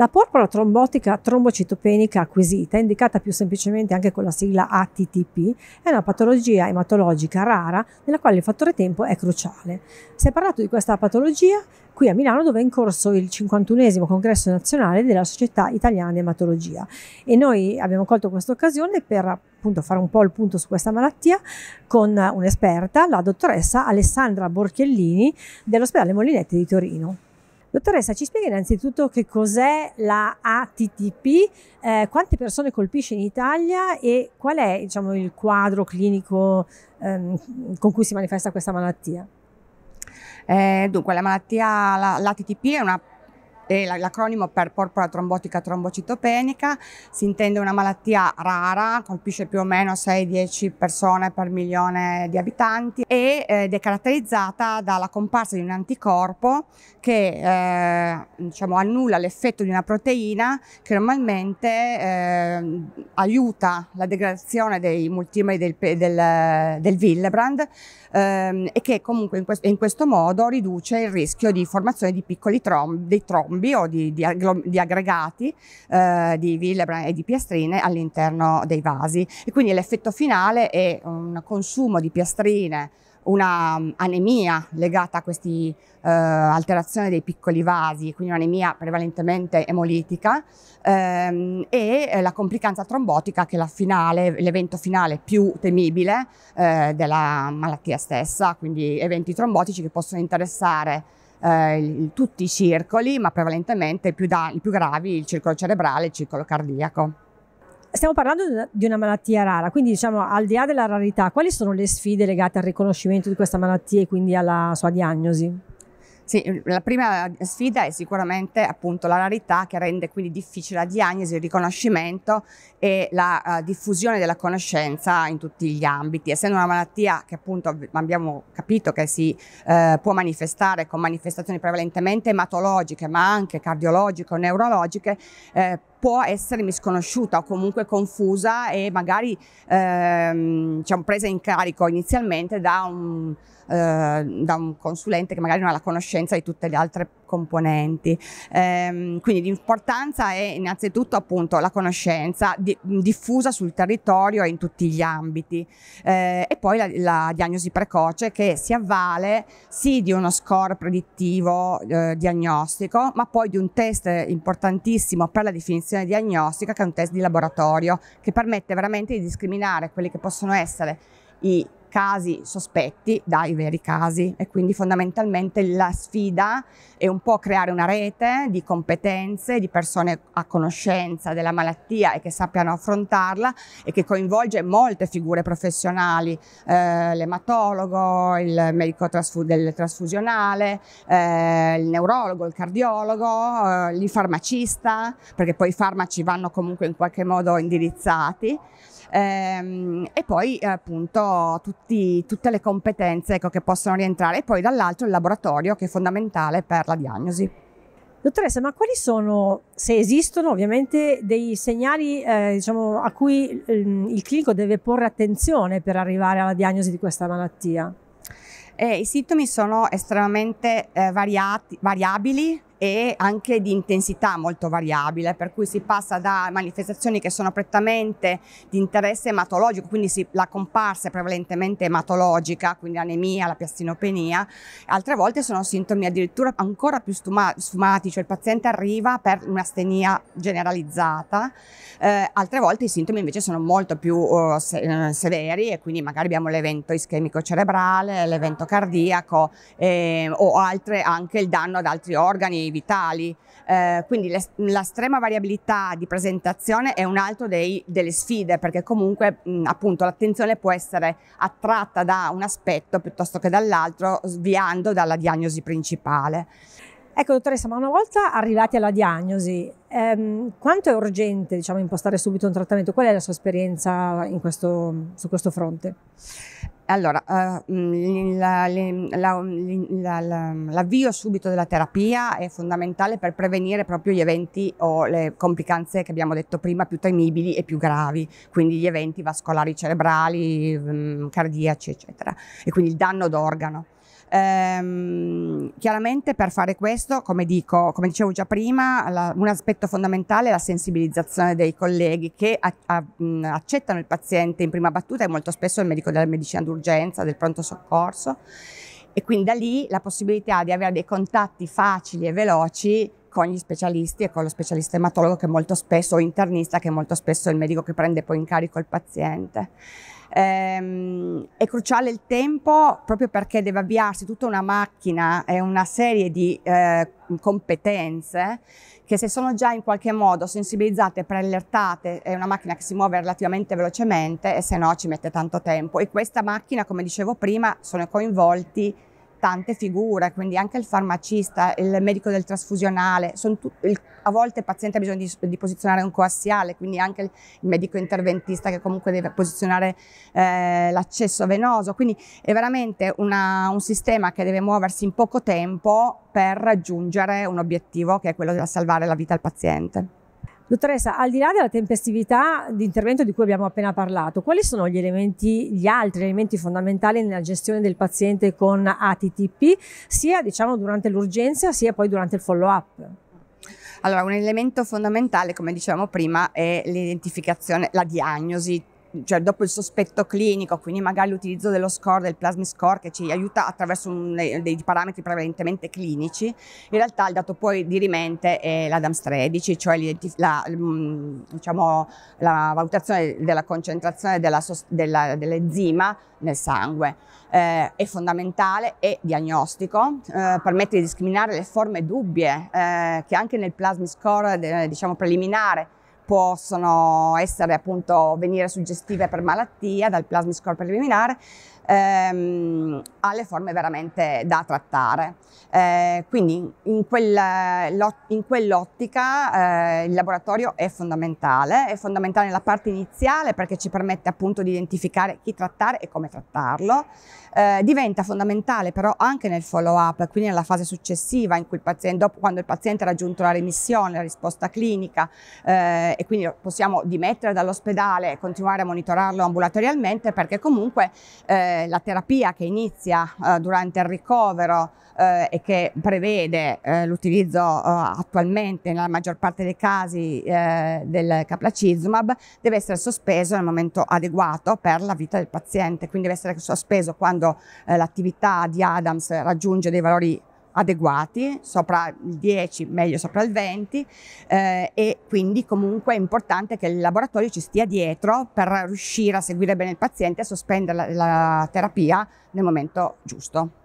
La porpora trombotica trombocitopenica acquisita, indicata più semplicemente anche con la sigla ATTP, è una patologia ematologica rara nella quale il fattore tempo è cruciale. Si è parlato di questa patologia qui a Milano dove è in corso il 51 congresso nazionale della Società Italiana di Ematologia e noi abbiamo colto questa occasione per appunto fare un po' il punto su questa malattia con un'esperta, la dottoressa Alessandra Borchellini dell'ospedale Molinetti di Torino. Dottoressa, ci spiega innanzitutto che cos'è la ATTP, eh, quante persone colpisce in Italia e qual è diciamo, il quadro clinico ehm, con cui si manifesta questa malattia? Eh, dunque, la malattia, la, è una l'acronimo per porpora trombotica trombocitopenica, si intende una malattia rara, colpisce più o meno 6-10 persone per milione di abitanti eh, ed è caratterizzata dalla comparsa di un anticorpo che eh, diciamo, annulla l'effetto di una proteina che normalmente eh, aiuta la degradazione dei multimeri del, del, del Willebrand ehm, e che comunque in questo, in questo, modo riduce il rischio di formazione di piccoli trom dei trombi scambi o di, di, di aggregati eh, di Willebrand e di piastrine all'interno dei vasi e quindi l'effetto finale è un consumo di piastrine una mm, anemia legata a questa uh, eh, alterazione dei piccoli vasi, quindi un'anemia prevalentemente emolitica um, e eh, la complicanza trombotica che è l'evento finale, finale più temibile uh, della malattia stessa, quindi eventi trombotici che possono interessare eh, tutti i circoli, ma prevalentemente più da, i più gravi, il circolo cerebrale e il circolo cardiaco. Stiamo parlando di una malattia rara, quindi diciamo al di là della rarità, quali sono le sfide legate al riconoscimento di questa malattia e quindi alla sua diagnosi? Sì, la prima sfida è sicuramente appunto la rarità che rende quindi difficile la diagnosi, il riconoscimento e la uh, diffusione della conoscenza in tutti gli ambiti. Essendo una malattia che appunto abbiamo capito che si uh, può manifestare con manifestazioni prevalentemente ematologiche ma anche cardiologiche o neurologiche, eh, può essermi sconosciuta o comunque confusa e magari ehm, diciamo, presa in carico inizialmente da un, eh, da un consulente che magari non ha la conoscenza di tutte le altre persone componenti. Ehm, quindi l'importanza è innanzitutto appunto la conoscenza di, diffusa sul territorio e in tutti gli ambiti eh, e poi la, la, diagnosi precoce che si avvale sì di uno score predittivo eh, diagnostico ma poi di un test importantissimo per la definizione diagnostica che è un test di laboratorio che permette veramente di discriminare quelli che possono essere i casi sospetti dai veri casi e quindi fondamentalmente la sfida è un po' creare una rete di competenze, di persone a conoscenza della malattia e che sappiano affrontarla e che coinvolge molte figure professionali, eh, l'ematologo, il medico trasfus del trasfusionale, eh, il neurologo, il cardiologo, eh, il farmacista, perché poi i farmaci vanno comunque in qualche modo indirizzati ehm, e poi appunto tutti, tutte le competenze ecco, che possono rientrare e poi dall'altro il laboratorio che è fondamentale per la diagnosi. Dottoressa, ma quali sono, se esistono ovviamente, dei segnali eh, diciamo, a cui eh, il clinico deve porre attenzione per arrivare alla diagnosi di questa malattia? Eh, I sintomi sono estremamente eh, variati, variabili, e anche di intensità molto variabile, per cui si passa da manifestazioni che sono prettamente di interesse ematologico, quindi si, la comparsa è prevalentemente ematologica, quindi l'anemia, la piastinopenia, altre volte sono sintomi addirittura ancora più sfumati, cioè il paziente arriva per un'astenia generalizzata, eh, altre volte i sintomi invece sono molto più uh, se, uh, severi e quindi magari abbiamo l'evento ischemico cerebrale, l'evento cardiaco eh, o altre, anche il danno ad altri organi, vitali, eh, quindi l'estrema variabilità di presentazione è un altro dei, delle sfide perché comunque mh, appunto l'attenzione può essere attratta da un aspetto piuttosto che dall'altro sviando dalla diagnosi principale. Ecco, dottoressa, ma una volta arrivati alla diagnosi, ehm, quanto è urgente diciamo, impostare subito un trattamento? Qual è la sua esperienza questo, su questo fronte? Allora, eh, mm, l'avvio subito della terapia è fondamentale per prevenire proprio gli eventi o le complicanze che abbiamo detto prima più temibili e più gravi, quindi gli eventi vascolari cerebrali, mm, cardiaci, eccetera, e quindi il danno d'organo. Ehm, chiaramente per fare questo, come, dico, come dicevo già prima, la, un aspetto fondamentale è la sensibilizzazione dei colleghi che a, a, accettano il paziente in prima battuta e molto spesso il medico della medicina d'urgenza, del pronto soccorso e quindi da lì la possibilità di avere dei contatti facili e veloci con gli specialisti e con lo specialista ematologo che molto spesso, o internista che molto spesso è il medico che prende poi in carico il paziente. Ehm, è cruciale il tempo proprio perché deve avviarsi tutta una macchina e una serie di eh, competenze che se sono già in qualche modo sensibilizzate, preallertate, è una macchina che si muove relativamente velocemente e se no ci mette tanto tempo. E questa macchina, come dicevo prima, sono coinvolti tante figure, quindi anche il farmacista, il medico del trasfusionale, il, a volte il paziente ha bisogno di, di, posizionare un coassiale, quindi anche il, medico interventista che comunque deve posizionare eh, l'accesso venoso, quindi è veramente una, un sistema che deve muoversi in poco tempo per raggiungere un obiettivo che è quello di salvare la vita al paziente. Dottoressa, al di là della tempestività di intervento di cui abbiamo appena parlato, quali sono gli, elementi, gli altri elementi fondamentali nella gestione del paziente con ATTP, sia diciamo, durante l'urgenza sia poi durante il follow-up? Allora, un elemento fondamentale, come dicevamo prima, è l'identificazione, la diagnosi cioè dopo il sospetto clinico, quindi magari l'utilizzo dello score, del plasma score che ci aiuta attraverso un, dei parametri prevalentemente clinici, in realtà il dato poi di rimente è l'ADAMS 13, cioè la, mm, diciamo, la, valutazione della concentrazione della, della, dell'enzima nel sangue. Eh, è fondamentale, e diagnostico, eh, permette di discriminare le forme dubbie eh, che anche nel plasma score diciamo, preliminare possono essere appunto venire suggestive per malattia dal plasma scorpio preliminare, ehm, alle forme veramente da trattare. Eh, quindi in, quel, in quell'ottica eh, il laboratorio è fondamentale, è fondamentale nella parte iniziale perché ci permette appunto di identificare chi trattare e come trattarlo, eh, diventa fondamentale però anche nel follow up, quindi nella fase successiva in cui il paziente, dopo quando il paziente ha raggiunto la remissione, la risposta clinica eh, e quindi possiamo dimettere dall'ospedale e continuare a monitorarlo ambulatorialmente perché comunque eh, la terapia che inizia eh, durante il ricovero eh, e che prevede eh, l'utilizzo eh, attualmente nella maggior parte dei casi eh, del caplacizumab deve essere sospeso nel momento adeguato per la vita del paziente, quindi deve essere sospeso quando l'attività di Adams raggiunge dei valori adeguati, sopra il 10, meglio sopra il 20 eh, e quindi comunque è importante che il laboratorio ci stia dietro per riuscire a seguire bene il paziente e sospendere la, la terapia nel momento giusto.